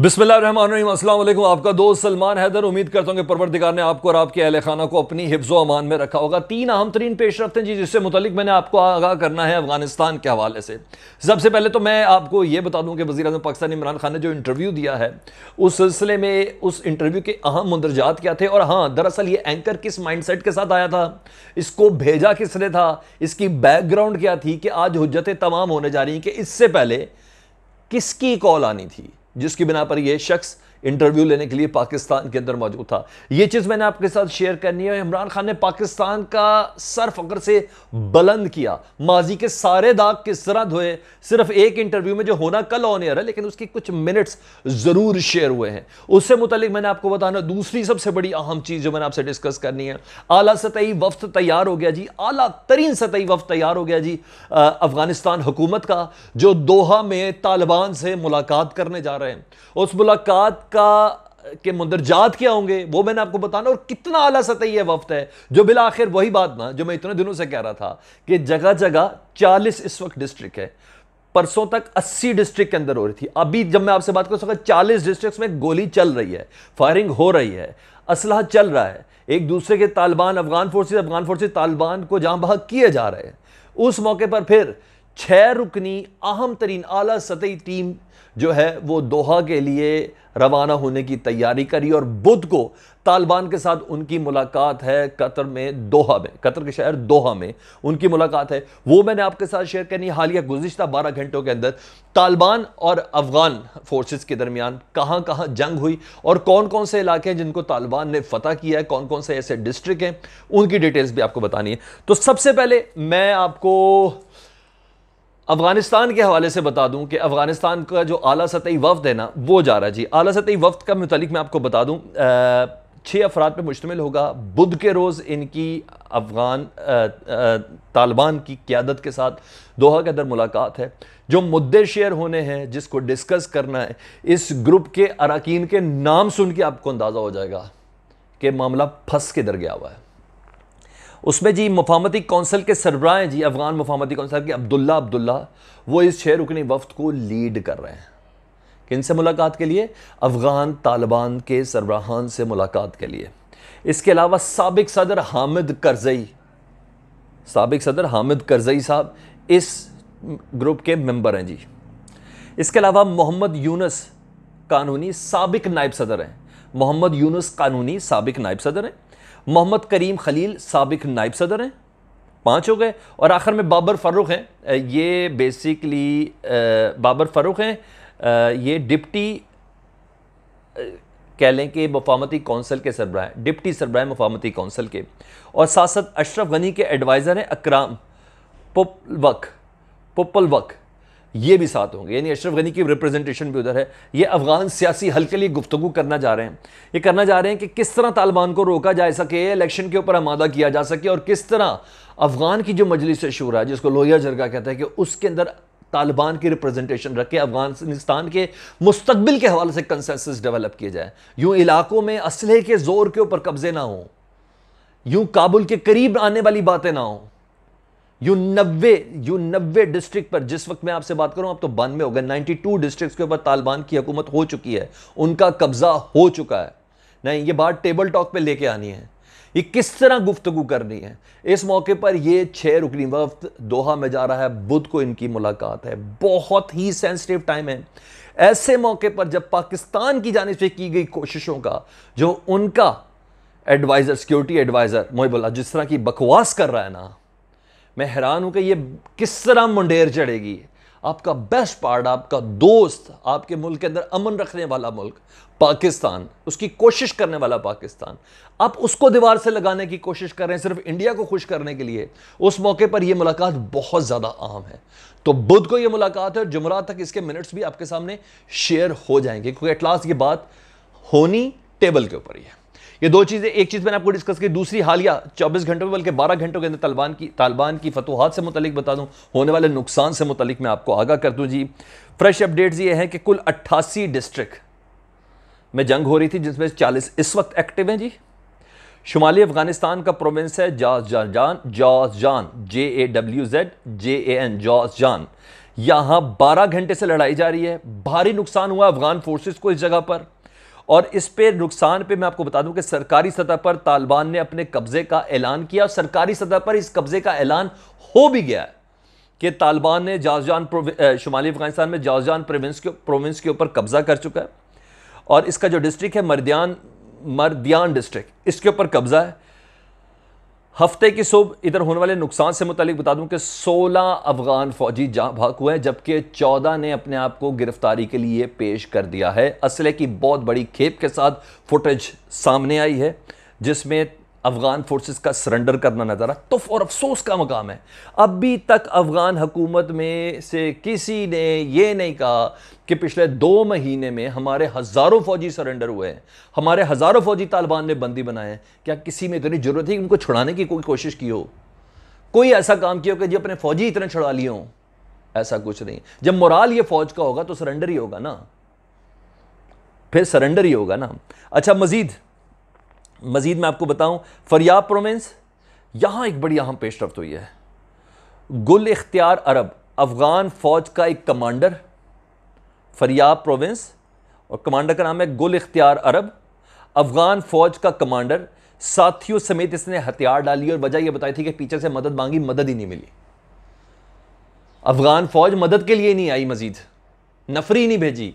बिस्मिल आपका दोस्त सलमान हैदर उम्मीद करता हूँ कि परवरदिगार ने आपको और आपके अहल खाना को अपनी हिफ्जो अमान में रखा होगा तीन अहम तरीन पेश रफ्तें हैं जी जिससे मुतलिक मैंने आपको आगाह करना है अफगानिस्तान के हवाले से सबसे पहले तो मैं आपको ये बता दूँ कि वजी अजम पाकिस्तान इमरान खान ने जो इंटरव्यू दिया है उस सिलसिले में उस इंटरव्यू के अहम मंदरजात क्या थे और हाँ दरअसल ये एंकर किस माइंड सेट के साथ आया था इसको भेजा किसने था इसकी बैकग्राउंड क्या थी कि आज हजतें तमाम होने जा रही हैं कि इससे पहले किसकी कॉल आनी थी जिसकी बिना पर यह शख्स इंटरव्यू लेने के लिए पाकिस्तान के अंदर मौजूद था ये चीज़ मैंने आपके साथ शेयर करनी है इमरान खान ने पाकिस्तान का सर फकर से बुलंद किया माजी के सारे दाग किस तरह धोए सिर्फ एक इंटरव्यू में जो होना कल ऑन एयर है लेकिन उसकी कुछ मिनट्स ज़रूर शेयर हुए हैं उससे मुतलिक मैंने आपको बताना दूसरी सबसे बड़ी अहम चीज़ जो मैंने आपसे डिस्कस करनी है आला सतही वफ्त तैयार हो गया जी आला तरीन सतही वफ्त तैयार हो गया जी अफगानिस्तान हुकूमत का जो दोहा में तालिबान से मुलाकात करने जा रहे हैं उस मुलाकात का के मुंदरजात क्या होंगे वो मैंने आपको बताना और कितना आला सतही है वक्त है जो बिला आखिर वही बात ना जो मैं इतने दिनों से कह रहा था कि जगह जगह चालीस इस वक्त डिस्ट्रिक्ट है परसों तक 80 डिस्ट्रिक्ट के अंदर हो रही थी अभी जब मैं आपसे बात कर सकता चालीस डिस्ट्रिक्ट में गोली चल रही है फायरिंग हो रही है असलाह चल रहा है एक दूसरे के तालिबान अफगान फोर्सेज अफगान फोर्सेज तालिबान को जहां बहा किए जा रहे हैं उस मौके पर फिर छह रुकनी अहम तरीन आला सतही टीम जो है वो दोहा के लिए रवाना होने की तैयारी करी और बुध को तालिबान के साथ उनकी मुलाकात है कतर में दोहा में कतर के शहर दोहा में उनकी मुलाकात है वो मैंने आपके साथ शेयर करनी हालिया गुजशत बारह घंटों के अंदर तालिबान और अफगान फोर्सेस के दरमियान कहाँ कहाँ जंग हुई और कौन कौन से इलाके हैं जिनको तालिबान ने फतह किया है कौन कौन से ऐसे डिस्ट्रिक्ट हैं उनकी डिटेल्स भी आपको बतानी है तो सबसे पहले मैं आपको अफगानिस्तान के हवाले से बता दूं कि अफगानिस्तान का जो अली सतही वफद है ना वो जा रहा है जी अली सतही वफद का मतलब मैं आपको बता दूं छः अफराद पर मुश्तमिल होगा बुध के रोज़ इनकी अफगान तालिबान की क्यादत के साथ दोहा के अंदर मुलाकात है जो मुद्दे शेयर होने हैं जिसको डिस्कस करना है इस ग्रुप के अरकान के नाम सुन के आपको अंदाज़ा हो जाएगा कि मामला फंस के दर गया हुआ है उसमें जी मफामती कौंसल के सरबराह हैं जी अफ़गान मफामती कौंसल के अब्दुल्ला अब्दुल्ला वो इस छः रुकनी वफ्त को लीड कर रहे हैं किन से मुलाकात के लिए अफ़गान तालिबान के सरबराहान से मुलाकात के लिए इसके अलावा सबक सदर हामिद करजई सबक सदर हामिद करजई साहब इस ग्रुप के मेंबर हैं जी इसके अलावा मोहम्मद यूनस कानूनी सबक नायब सदर हैं मोहम्मद यूनस कानूनी सबक नायब सदर हैं मोहम्मद करीम खलील सबक नायब सदर हैं पाँच हो गए और आखिर में बाबर फ़ारूक हैं ये बेसिकली बाबर फ़ारूक हैं ये डिप्टी कह लें कि मफामती कौंसल के सरबराह डिप्टी सरबराह मफामती कौंसल के और साथ साथ अशरफ गनी के एडवाइज़र हैं अकराम पुपल वक ये भी साथ होंगे यानी अशरफ गनी की रिप्रेजेंटेशन भी उधर है ये अफगान सियासी हल के लिए गुफ्तु करना जा रहे हैं ये करना जा रहे हैं कि किस तरह तालिबान को रोका जा सके इलेक्शन के ऊपर आमादा किया जा सके और किस तरह अफगान की जो मजलिस है जिसको लोहिया जरगा कहता है कि उसके अंदर तालिबान की रिप्रेजेंटेशन रख के अफगानिस्तान के मुस्तबिल के हवाले से कंसेंसस डेवलप किया जाए यूं इलाकों में असले के जोर के ऊपर कब्जे ना हों यूं काबुल के करीब आने वाली बातें ना हों नब्बे यू नब्बे डिस्ट्रिक्ट पर जिस वक्त मैं आपसे बात करूं आप तो बंद में हो गए 92 डिस्ट्रिक्ट्स के ऊपर तालिबान की हुकूमत हो चुकी है उनका कब्जा हो चुका है नहीं ये बात टेबल टॉक पे लेके आनी है ये किस तरह गुफ्तगु करनी है इस मौके पर ये छह रुकनी वक्त दोहा में जा रहा है बुध को इनकी मुलाकात है बहुत ही सेंसिटिव टाइम है ऐसे मौके पर जब पाकिस्तान की जानब से की गई कोशिशों का जो उनका एडवाइज़र सिक्योरिटी एडवाइज़र मोहिबुल्ला जिस तरह की बकवास कर रहा है ना मैं हैरान हूँ कि ये किस तरह मुंडेर चढ़ेगी आपका बेस्ट पार्ट आपका दोस्त आपके मुल्क के अंदर अमन रखने वाला मुल्क पाकिस्तान उसकी कोशिश करने वाला पाकिस्तान आप उसको दीवार से लगाने की कोशिश कर रहे हैं सिर्फ इंडिया को खुश करने के लिए उस मौके पर यह मुलाकात बहुत ज़्यादा आम है तो बुध को यह मुलाकात है और जुमरा तक इसके मिनट्स भी आपके सामने शेयर हो जाएंगे क्योंकि एट लास्ट ये बात होनी टेबल के ऊपर ही है ये दो चीज़ें एक चीज़ मैंने आपको डिस्कस की दूसरी हालिया 24 घंटों में बल्कि 12 घंटों के अंदर तालिबान की तालिबान की फतोहत से मुतलिक बता दूं होने वाले नुकसान से मुतलिक मैं आपको आगाह कर दूं जी फ्रेश अपडेट्स ये हैं कि कुल अट्ठासी डिस्ट्रिक्ट में जंग हो रही थी जिसमें चालीस इस वक्त एक्टिव हैं जी शुमाली अफगानिस्तान का प्रोविंस है Jowzjan J A W Z J A N जान यहां बारह घंटे से लड़ाई जा रही है भारी नुकसान हुआ अफगान फोर्सेज को इस जगह पर और इस पे नुकसान पे मैं आपको बता दूं कि सरकारी सतह पर तालिबान ने अपने कब्जे का ऐलान किया और सरकारी सतह पर इस कब्जे का ऐलान हो भी गया है कि तालिबान ने जाजान शुमाली अफगानिस्तान में जाजान प्रोविंस के प्रोविंस के ऊपर कब्जा कर चुका है और इसका जो डिस्ट्रिक्ट है मरदियान मरदियान डिस्ट्रिक्ट इसके ऊपर कब्जा है हफ्ते की सुबह इधर होने वाले नुकसान से मुतलिक बता दूं कि 16 अफगान फौजी जहां भाग हुए हैं जबकि 14 ने अपने आप को गिरफ्तारी के लिए पेश कर दिया है असले की बहुत बड़ी खेप के साथ फुटेज सामने आई है जिसमें अफगान फोर्सेस का सरेंडर करना नज़र आ तुफ और अफसोस का मकाम है अभी तक अफगान हुकूमत में से किसी ने यह नहीं कहा कि पिछले दो महीने में हमारे हज़ारों फौजी सरेंडर हुए हैं हमारे हज़ारों फौजी तालिबान ने बंदी बनाए हैं क्या किसी में इतनी ज़रूरत है कि उनको छुड़ाने की कोई कोशिश की हो कोई ऐसा काम किया हो कि जी अपने फौजी इतने छुड़ा लिए हों ऐसा कुछ नहीं जब मोराल ये फौज का होगा तो सरेंडर ही होगा ना फिर सरेंडर ही होगा ना अच्छा मजीद मज़ीद मैं आपको बताऊं फरियाब प्रोविंस यहां एक बड़ी अहम पेश रफ्त हुई है गुल इख्तियार अरब अफ़गान फ़ौज का एक कमांडर फरियाब प्रोविंस और कमांडर का नाम है गुल इख्तियार अरब अफ़गान फ़ौज का कमांडर साथियों समेत इसने हथियार डाली और वजह यह बताई थी कि पीछे से मदद मांगी मदद ही नहीं मिली अफ़गान फ़ौज मदद के लिए नहीं आई मजीद नफरी नहीं भेजी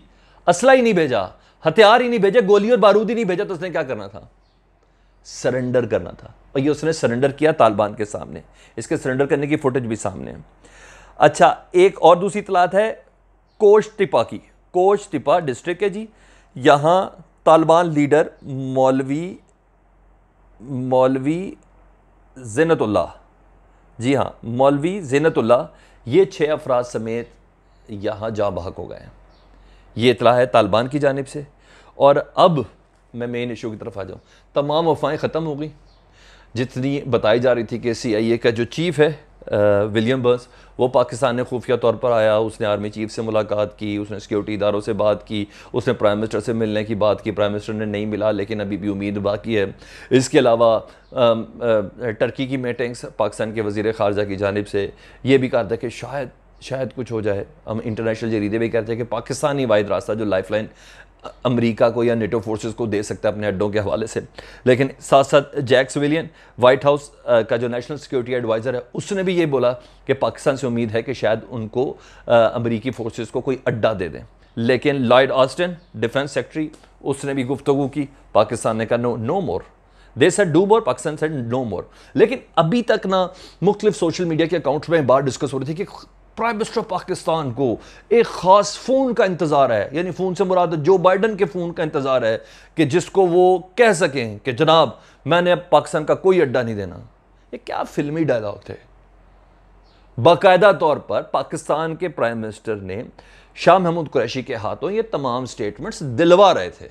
असला ही नहीं भेजा हथियार ही नहीं भेजे गोली और बारूद ही नहीं भेजा तो उसने क्या करना था सरेंडर करना था और ये उसने सरेंडर किया तालिबान के सामने इसके सरेंडर करने की फ़ुटेज भी सामने है अच्छा एक और दूसरी इतलात है कोश टिपा की कोश टिपा डिस्ट्रिक्ट है जी यहाँ तालिबान लीडर मौलवी मौलवी जिनतुल्ला जी हाँ मौलवी जिनतुल्ला ये छः अफराद समेत यहाँ जहाँ बहक हो गए हैं ये इतला है तालिबान की जानब से और अब मैं मेन इशू की तरफ आ जाऊँ तमाम अफवाहें ख़त्म हो गई जितनी बताई जा रही थी कि सी आई ए का जो चीफ़ है विलियम बर्स वो पाकिस्तान ने खुफिया तौर पर आया उसने आर्मी चीफ से मुलाकात की उसने सिक्योरिटी इदारों से बात की उसने प्राइम मिनिस्टर से मिलने की बात की प्राइम मिनिस्टर ने नहीं मिला लेकिन अभी भी उम्मीद बाकी है इसके अलावा टर्की की मीटिंग्स पाकिस्तान के वजीर खारजा की जानब से ये भी कहा था कि शायद शायद कुछ हो जाए हम इंटरनेशनल जरीदे भी कहते हैं कि पाकिस्तानी वाद रास्ता जो लाइफ लाइन अमेरिका को या नेटो फोर्सेस को दे सकता है अपने अड्डों के हवाले से लेकिन साथ साथ जैक सिविलियन व्हाइट हाउस का जो नेशनल सिक्योरिटी एडवाइज़र है उसने भी ये बोला कि पाकिस्तान से उम्मीद है कि शायद उनको अमरीकी फोर्सेस को कोई अड्डा दे दें लेकिन लॉयड ऑस्टिन डिफेंस सेक्रेटरी उसने भी गुफ्तु की पाकिस्तान ने कहा no no more they sir do more Pakistan sir no more लेकिन अभी तक ना मुख्तलिफ सोशल मीडिया के अकाउंट्स में बात डिस्कस हो रही थी कि प्राइम मिनिस्टर पाकिस्तान को एक ख़ास फ़ोन का इंतज़ार है यानी फ़ोन से मुराद जो बाइडन के फ़ोन का इंतज़ार है कि जिसको वो कह सकें कि जनाब मैंने अब पाकिस्तान का कोई अड्डा नहीं देना ये क्या फिल्मी डायलॉग थे बाकायदा तौर पर पाकिस्तान के प्राइम मिनिस्टर ने शाह महमूद कुरैशी के हाथों ये तमाम स्टेटमेंट्स दिलवा रहे थे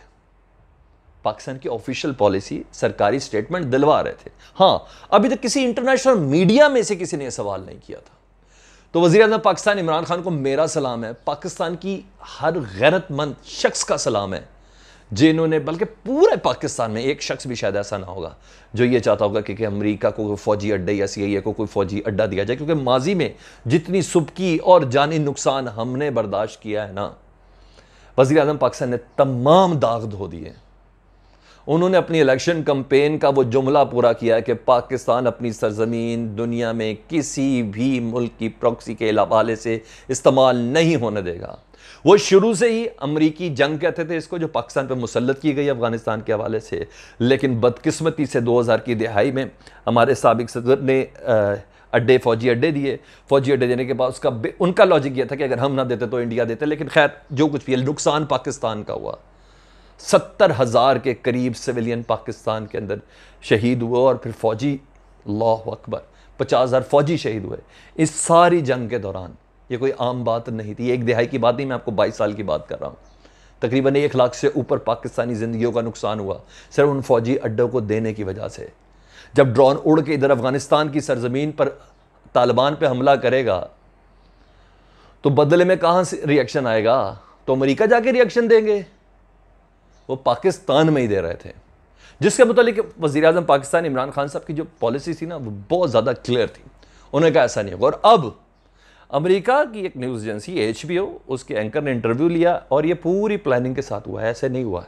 पाकिस्तान की ऑफिशियल पॉलिसी सरकारी स्टेटमेंट दिलवा रहे थे हाँ अभी तक किसी इंटरनेशनल मीडिया में से किसी ने सवाल नहीं किया था तो वजी अजम पाकिस्तान इमरान खान को मेरा सलाम है पाकिस्तान की हर गैरतमंद शख्स का सलाम है जिन्होंने बल्कि पूरे पाकिस्तान में एक शख्स भी शायद ऐसा ना होगा जो ये चाहता होगा कि, कि अमेरिका को फौजी अड्डे या सी को कोई फौजी अड्डा दिया जाए क्योंकि माजी में जितनी सुबकी और जानी नुकसान हमने बर्दाश्त किया है ना वजी अजम पाकिस्तान ने तमाम दाग धो दिए उन्होंने अपनी इलेक्शन कंपेन का वो जुमला पूरा किया कि पाकिस्तान अपनी सरजमीन दुनिया में किसी भी मुल्क की प्रॉक्सी के हवाले से इस्तेमाल नहीं होने देगा वो शुरू से ही अमरीकी जंग कहते थे इसको जो पाकिस्तान पर मुसलत की गई अफगानिस्तान के हवाले से लेकिन बदकस्मती से दो हज़ार की दिहाई में हमारे सबक सदर ने अड्डे फौजी अड्डे दिए फौजी अड्डे देने के बाद उसका उनका लॉजिक यह था कि अगर हम ना देते तो इंडिया देते लेकिन खैर जो कुछ भी है नुकसान पाकिस्तान का हुआ सत्तर हज़ार के करीब सिविलियन पाकिस्तान के अंदर शहीद हुए और फिर फ़ौजी लॉ अकबर पचास हज़ार फ़ौजी शहीद हुए इस सारी जंग के दौरान ये कोई आम बात नहीं थी एक दिहाई की बात नहीं मैं आपको बाईस साल की बात कर रहा हूँ तकरीबन एक लाख से ऊपर पाकिस्तानी ज़िंदगियों का नुकसान हुआ सिर्फ उन फ़ौजी अड्डों को देने की वजह से जब ड्रोन उड़ के इधर अफ़गानिस्तान की सरजमीन पर तालिबान पर हमला करेगा तो बदले में कहाँ से रिएक्शन आएगा तो अमरीका जाके रिएक्शन देंगे वो पाकिस्तान में ही दे रहे थे जिसके मुतालिक वजी अजम पाकिस्तान इमरान खान साहब की जो पॉलिसी थी ना वो बहुत ज़्यादा क्लियर थी उन्हें कहा ऐसा नहीं होगा और अब अमेरिका की एक न्यूज़ एजेंसी एच उसके एंकर ने इंटरव्यू लिया और ये पूरी प्लानिंग के साथ हुआ है ऐसे नहीं हुआ है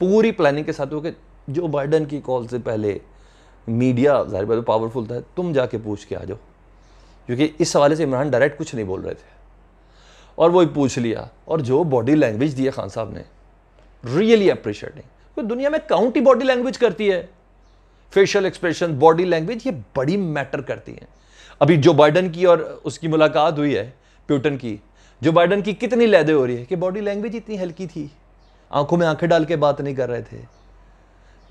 पूरी प्लानिंग के साथ हुआ कि जो बाइडन की कॉल से पहले मीडिया जाहिर बात पावरफुल था तुम जाके पूछ के आ जाओ क्योंकि इस हवाले से इमरान डायरेक्ट कुछ नहीं बोल रहे थे और वो पूछ लिया और जो बॉडी लैंग्वेज दिया खान साहब ने रियली अप्रिशिएटिंग क्योंकि दुनिया में काउंटी बॉडी लैंग्वेज करती है फेशियल एक्सप्रेशन बॉडी लैंग्वेज ये बड़ी मैटर करती है अभी जो बाइडन की और उसकी मुलाकात हुई है प्यूटन की जो बाइडन की कितनी लैदे हो रही है कि बॉडी लैंग्वेज इतनी हल्की थी आंखों में आंखें डाल के बात नहीं कर रहे थे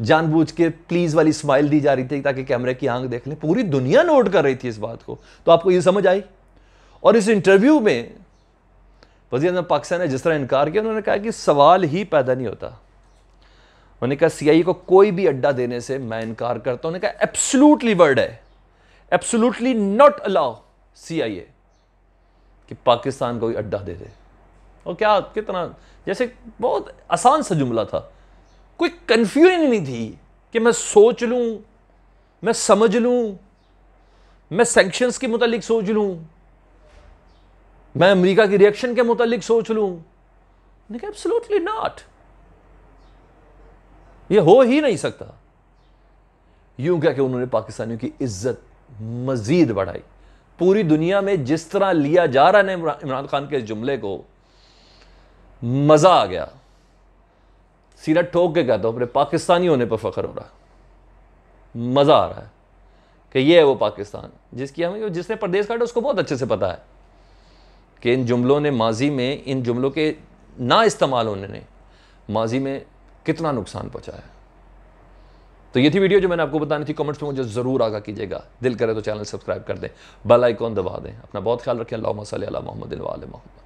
जानबूझ के प्लीज वाली स्माइल दी जा रही थी ताकि कैमरे की आंख देख लें पूरी दुनिया नोट कर रही थी इस बात को तो आपको ये समझ आई और इस इंटरव्यू में वजी अजम पाकिस्तान ने जिस तरह इनकार किया उन्होंने कहा कि सवाल ही पैदा नहीं होता उन्होंने कहा सी को कोई भी अड्डा देने से मैं इनकार करता हूँ उन्होंने कहा एब्सोलूटली वर्ड है एब्सोलूटली नॉट अलाउ सी कि पाकिस्तान कोई अड्डा दे दे और क्या कितना जैसे बहुत आसान सा जुमला था कोई कन्फ्यूजन नहीं थी कि मैं सोच लूँ मैं समझ लूँ मैं सेंक्शंस के मुतालिक सोच लूँ मैं अमेरिका की रिएक्शन के मुतालिक सोच लूं देखिए एब्सोल्युटली नॉट ये हो ही नहीं सकता यूं क्या कि उन्होंने पाकिस्तानियों की इज्जत मजीद बढ़ाई पूरी दुनिया में जिस तरह लिया जा रहा है इमरान खान के इस जुमले को मज़ा आ गया सीना ठोक के कहता हूं अपने पाकिस्तानी होने पर फख्र हो रहा मज़ा आ रहा है कि ये है वो पाकिस्तान जिसकी हमें जिसने प्रदेश काटा उसको बहुत अच्छे से पता है कि इन जुमलों ने माजी में इन जुमलों के ना इस्तेमाल होने ने माजी में कितना नुकसान पहुँचाया तो ये थी वीडियो जो मैंने आपको बतानी थी कमेंट्स में मुझे ज़रूर आगा कीजिएगा दिल करे तो चैनल सब्सक्राइब कर दें बेल आइकॉन दबा दें अपना बहुत ख्याल रखें अल्लाह मसल मोहम्मद मोहम्मद